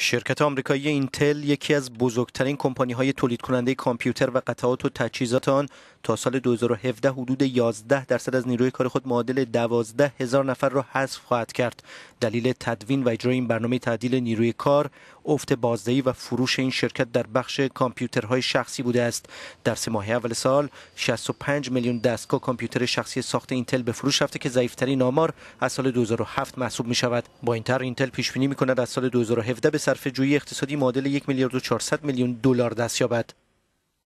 شرکت آمریکایی اینتل یکی از بزرگترین کمپانی های تولید کننده کامپیوتر و قطعات و تجهیزات آن تا سال 2017 حدود 11 درصد از نیروی کار خود معادل 12 هزار نفر را حذف خواهد کرد دلیل تدوین و اجرای این برنامه تعدیل نیروی کار افت بازدهی و فروش این شرکت در بخش کامپیوترهای شخصی بوده است در سه ماه اول سال 65 میلیون دستگاه کامپیوتر شخصی ساخت اینتل به فروش رفته که ضعیفترین آمار از سال 2007 محسوب می شود با این تر اینتل پیش بینی می کند از سال 2017 به صرفه جویی اقتصادی معادل 1 میلیارد و 400 میلیون دلار دست یابد